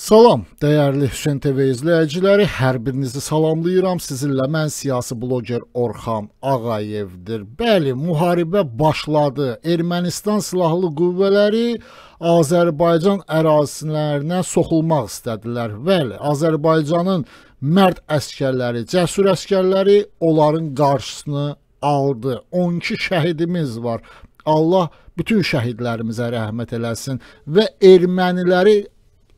Salam, dəyərli Hüseyn TV izləyiciləri, hər birinizi salamlayıram. Sizinlə mən siyasi bloqer Orxan Ağayevdir. Bəli, müharibə başladı. Ermənistan silahlı qüvvələri Azərbaycan ərazilərinə soxulmaq istədilər. Bəli, Azərbaycanın mərd əskərləri, cəsur əskərləri onların qarşısını aldı. 12 şəhidimiz var. Allah bütün şəhidlərimizə rəhmət eləsin və erməniləri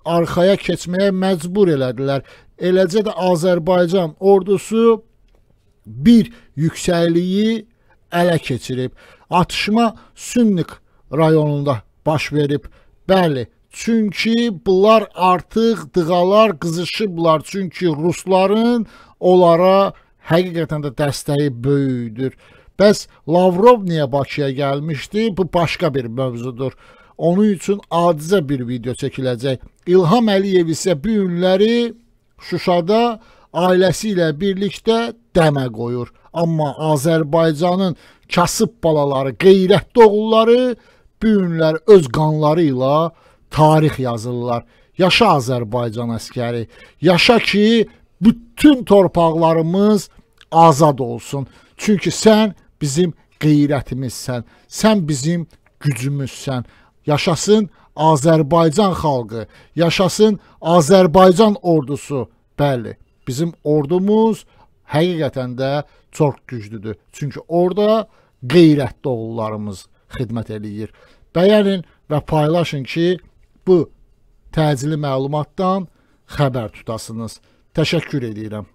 arxaya keçməyə məcbur elədilər. Eləcə də Azərbaycan ordusu bir yüksəkliyi ələ keçirib. Atışma Sünnik rayonunda baş verib. Bəli, çünki bunlar artıq dığalar qızışıblar, çünki rusların onlara həqiqətən də dəstəyi böyükdür. Bəs Lavrov niyə Bakıya gəlmişdi? Bu başqa bir mövzudur onun üçün acizə bir video çəkiləcək. İlham Əliyev isə bu günləri Şuşada ailəsi ilə birlikdə dəmə qoyur. Amma Azərbaycanın kasıb balaları, qeyrətli oğulları bu günlər öz qanları ilə tarix yazırlar. Yaşa Azərbaycan əskəri. Yaşa ki, bütün torpaqlarımız azad olsun. Çünki sən bizim qeyrətimizsən. Sən bizim gücümüzsən. Yaşasın Azərbaycan xalqı, yaşasın Azərbaycan ordusu. Bəli, bizim ordumuz həqiqətən də çox güclüdür. Çünki orada qeyrətli oğullarımız xidmət eləyir. Bəyənin və paylaşın ki, bu təcili məlumatdan xəbər tutasınız. Təşəkkür edirəm.